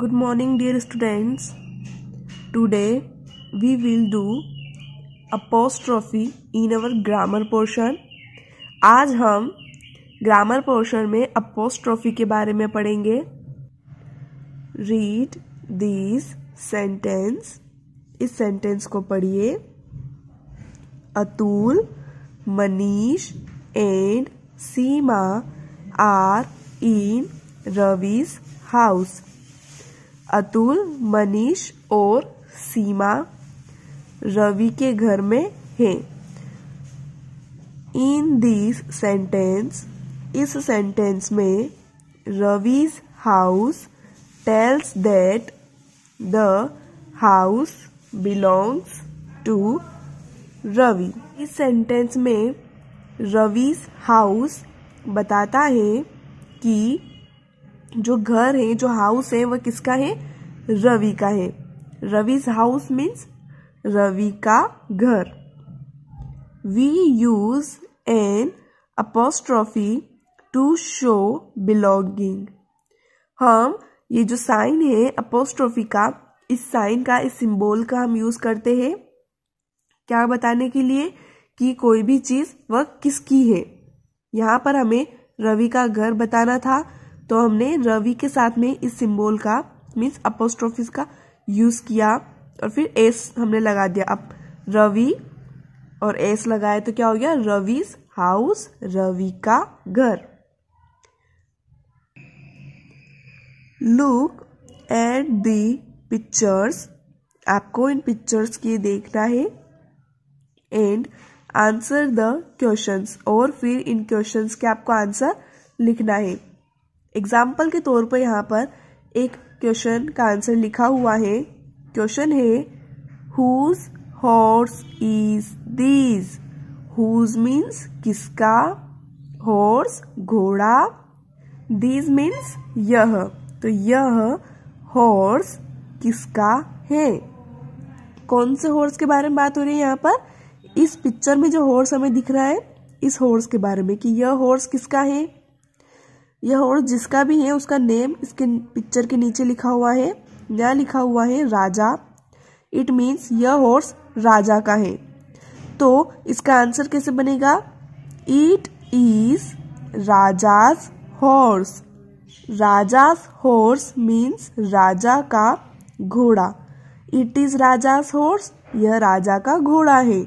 good morning dear students today we will do apostrophe in our grammar portion आज हम grammar portion में apostrophe के बारे में पढ़ेंगे read these sentence इस sentence को पढ़िए Atul Manish and Seema are in Ravi's house Atul Manish और सीमा रवि के घर में है इन दिस सेंटेंस इस सेंटेंस में Ravi's house tells that the house belongs to Ravi इस सेंटेंस में रविज हाउस बताता है कि जो घर है जो हाउस है वह किसका है रवि का है रविज हाउस मीन्स रवि का घर we use an apostrophe to show belonging हम ये जो साइन है अपोस्ट्रॉफी का इस साइन का इस सिंबल का हम यूज करते हैं क्या बताने के लिए कि कोई भी चीज वह किसकी है यहाँ पर हमें रवि का घर बताना था तो हमने रवि के साथ में इस सिंबल का मीन्स अपोस्ट्रोफिस का यूज़ किया और फिर एस हमने लगा दिया अब रवि और एस लगाए तो क्या हो गया रविस हाउस रवि का घर लुक एट दी पिक्चर्स आपको इन पिक्चर्स की देखना है एंड आंसर द क्वेश्चंस और फिर इन क्वेश्चंस के आपको आंसर लिखना है एग्जाम्पल के तौर पर यहाँ पर एक क्वेश्चन का आंसर लिखा हुआ है क्वेश्चन है whose horse is these whose means किसका हॉर्स घोड़ा दीज मीन्स यह तो यह हॉर्स किसका है कौन से हॉर्स के बारे में बात हो रही है यहाँ पर इस पिक्चर में जो हॉर्स हमें दिख रहा है इस हॉर्स के बारे में कि यह हॉर्स किसका है यह और जिसका भी है उसका नेम इसके पिक्चर के नीचे लिखा हुआ है यह लिखा हुआ है राजा इट मीन्स यह हॉर्स राजा का है तो इसका आंसर कैसे बनेगा it is Raja's horse Raja's horse means Raja का घोड़ा इट इज राजाज हॉर्स यह राजा का घोड़ा है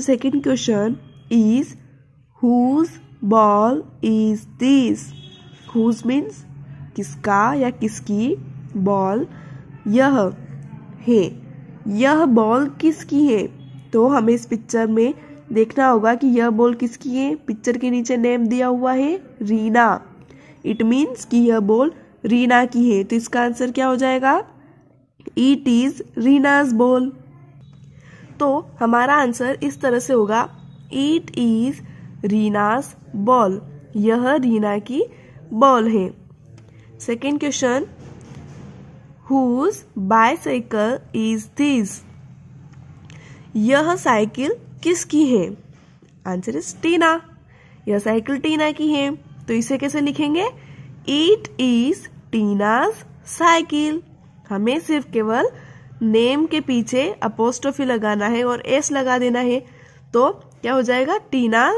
second question is whose ball is this whose means किसका या किसकी बॉल यह है यह बॉल किसकी है तो हमें इस पिक्चर में देखना होगा कि यह बॉल किसकी है पिक्चर के नीचे नेम दिया हुआ है रीना इट मीन्स कि यह बॉल रीना की है तो इसका आंसर क्या हो जाएगा इट इज रीनाज बॉल तो हमारा आंसर इस तरह से होगा इट इज रीनास बॉल यह रीना की बॉल है second question whose bicycle is this यह साइकिल किसकी है आंसर इज टीना यह साइकिल टीना की है तो इसे कैसे लिखेंगे इट इज टीनाज साइकिल हमें सिर्फ केवल नेम के पीछे अपोस्टोफी लगाना है और एस लगा देना है तो क्या हो जाएगा टीना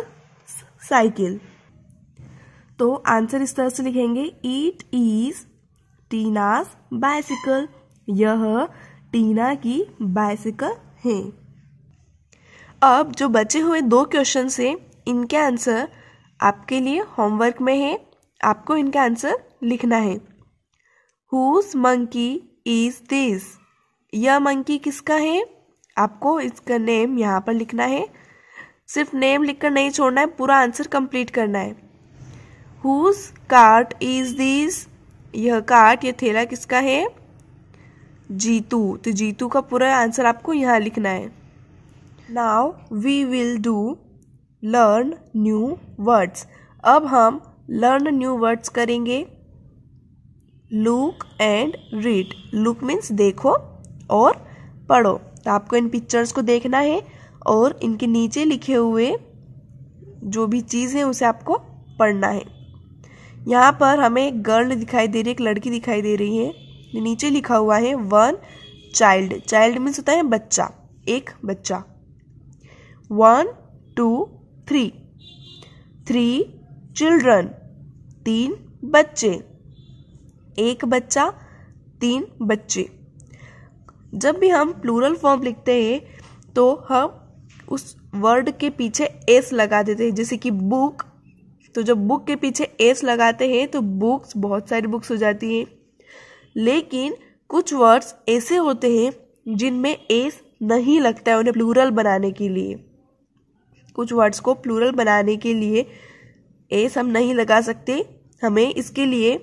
साइकिल तो आंसर इस तरह से लिखेंगे इट इज टीनास बाइसिकल यह टीना की बाइसिकल है अब जो बचे हुए दो क्वेश्चन से इनके आंसर आपके लिए होमवर्क में है आपको इनका आंसर लिखना है हुज मंकी इज दिस यह मंकी किसका है आपको इसका नेम यहाँ पर लिखना है सिर्फ नेम लिखकर नहीं छोड़ना है पूरा आंसर कंप्लीट करना है हुज कार्ट इज दिस यह कार्ट यह थैला किसका है जीतू तो जीतू का पूरा आंसर आपको यहाँ लिखना है now we will do learn new words अब हम लर्न न्यू वर्ड्स करेंगे look and read look means देखो और पढ़ो तो आपको इन पिक्चर्स को देखना है और इनके नीचे लिखे हुए जो भी चीज़ है उसे आपको पढ़ना है यहाँ पर हमें एक गर्ल दिखाई दे रही है एक लड़की दिखाई दे रही है नीचे लिखा हुआ है वन चाइल्ड चाइल्ड मीन्स होता है बच्चा एक बच्चा one two three three children तीन बच्चे एक बच्चा तीन बच्चे जब भी हम प्लूरल फॉर्म लिखते हैं तो हम उस वर्ड के पीछे एस लगा देते हैं जैसे कि बुक तो जब बुक के पीछे एस लगाते हैं तो बुक्स बहुत सारी बुक्स हो जाती हैं लेकिन कुछ वर्ड्स ऐसे होते हैं जिनमें एस नहीं लगता है उन्हें प्लूरल बनाने के लिए कुछ वर्ड्स को प्लूरल बनाने के लिए एस हम नहीं लगा सकते हमें इसके लिए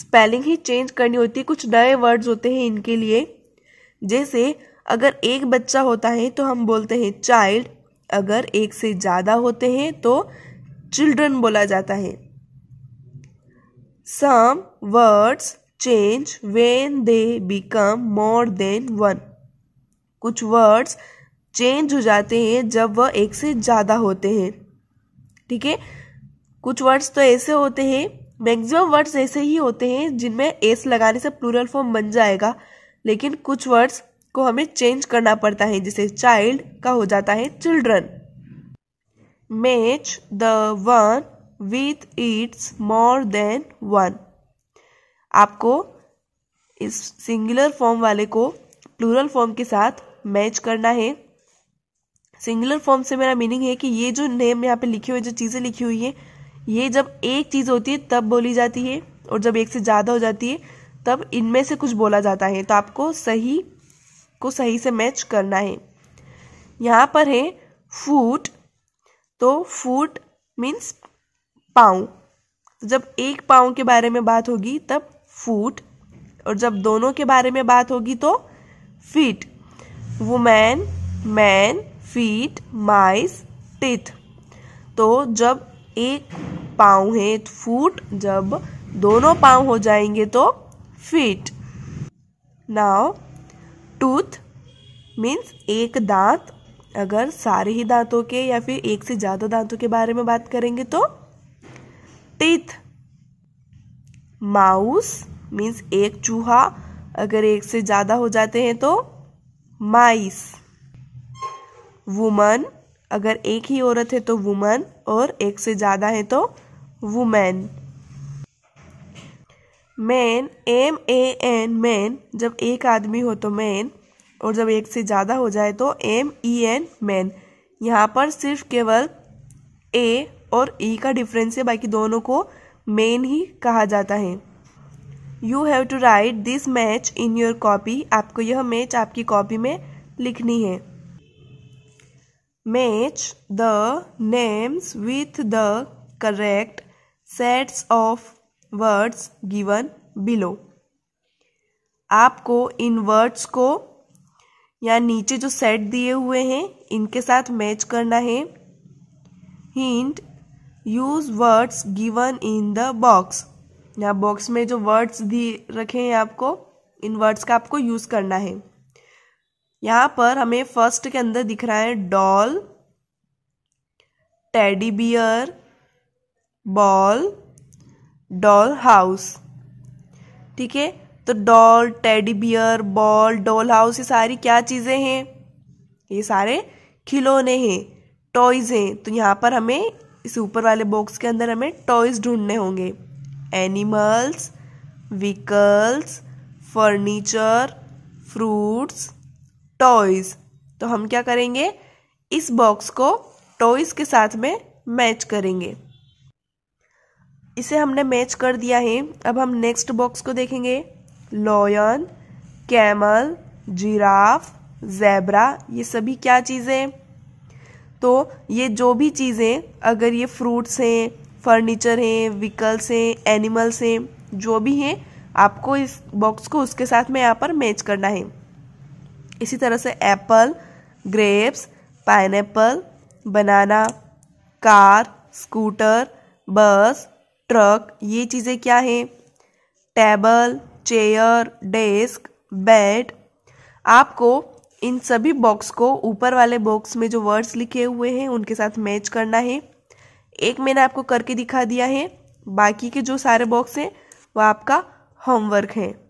स्पेलिंग ही चेंज करनी होती है कुछ नए वर्ड्स होते हैं इनके लिए जैसे अगर एक बच्चा होता है तो हम बोलते हैं चाइल्ड अगर एक से ज़्यादा होते हैं तो चिल्ड्रन बोला जाता है some words change when they become more than one कुछ वर्ड्स चेंज हो जाते हैं जब वह एक से ज़्यादा होते हैं ठीक है कुछ वर्ड्स तो ऐसे होते हैं मैक्सिमम वर्ड्स ऐसे ही होते हैं जिनमें एस लगाने से प्लूरल फॉर्म बन जाएगा लेकिन कुछ वर्ड्स को हमें चेंज करना पड़ता है जिसे चाइल्ड का हो जाता है children match the one with its more than one आपको इस सिंगुलर फॉर्म वाले को प्लूरल फॉर्म के साथ मैच करना है सिंगुलर फॉर्म से मेरा मीनिंग है कि ये जो नेम यहाँ पे लिखे हुए जो चीज़ें लिखी हुई है ये जब एक चीज़ होती है तब बोली जाती है और जब एक से ज़्यादा हो जाती है तब इनमें से कुछ बोला जाता है तो आपको सही को सही से मैच करना है यहाँ पर है फूट तो फूट मीन्स पाँव जब एक पाँव के बारे में बात होगी तब फूट और जब दोनों के बारे में बात होगी तो feet woman man feet mice teeth तो जब एक पाँव है फूट जब दोनों पाँव हो जाएंगे तो फीट नाउ टूथ मीन्स एक दांत अगर सारे ही दांतों के या फिर एक से ज़्यादा दांतों के बारे में बात करेंगे तो टीथ माउस मीन्स एक चूहा अगर एक से ज़्यादा हो जाते हैं तो माइस वुमन अगर एक ही औरत है तो वुमन और एक से ज़्यादा है तो women man M A N man जब एक आदमी हो तो मैन और जब एक से ज़्यादा हो जाए तो एम ई एन मैन यहाँ पर सिर्फ केवल ए और ई e का डिफरेंस है बाकी दोनों को मेन ही कहा जाता है you have to write this match in your copy आपको यह मैच आपकी कॉपी में लिखनी है match the names with the correct sets of words given below आपको इन वर्ड्स को या नीचे जो सेट दिए हुए हैं इनके साथ मैच करना है hint use words given in the box या बॉक्स में जो वर्ड्स दिए रखे हैं आपको इन वर्ड्स का आपको यूज़ करना है यहाँ पर हमें फर्स्ट के अंदर दिख रहा है doll teddy bear ball doll house ठीक है तो doll teddy bear ball doll house ये सारी क्या चीज़ें हैं ये सारे खिलौने हैं टॉयज हैं तो यहाँ पर हमें इस ऊपर वाले बॉक्स के अंदर हमें टॉयज ढूंढने होंगे animals vehicles furniture fruits toys तो हम क्या करेंगे इस बॉक्स को टॉयज के साथ में मैच करेंगे इसे हमने मैच कर दिया है अब हम नेक्स्ट बॉक्स को देखेंगे लॉयन कैमल जिराफ जैबरा ये सभी क्या चीज़ें तो ये जो भी चीज़ें अगर ये फ्रूट्स हैं फर्नीचर हैं व्हीकल्स हैं एनिमल्स हैं जो भी हैं आपको इस बॉक्स को उसके साथ में यहाँ पर मैच करना है इसी तरह से apple grapes pineapple banana car scooter bus truck ये चीज़ें क्या हैं टेबल चेयर डेस्क बेड आपको इन सभी बॉक्स को ऊपर वाले बॉक्स में जो वर्ड्स लिखे हुए हैं उनके साथ मैच करना है एक मैंने आपको करके दिखा दिया है बाकी के जो सारे बॉक्स हैं वह आपका होमवर्क है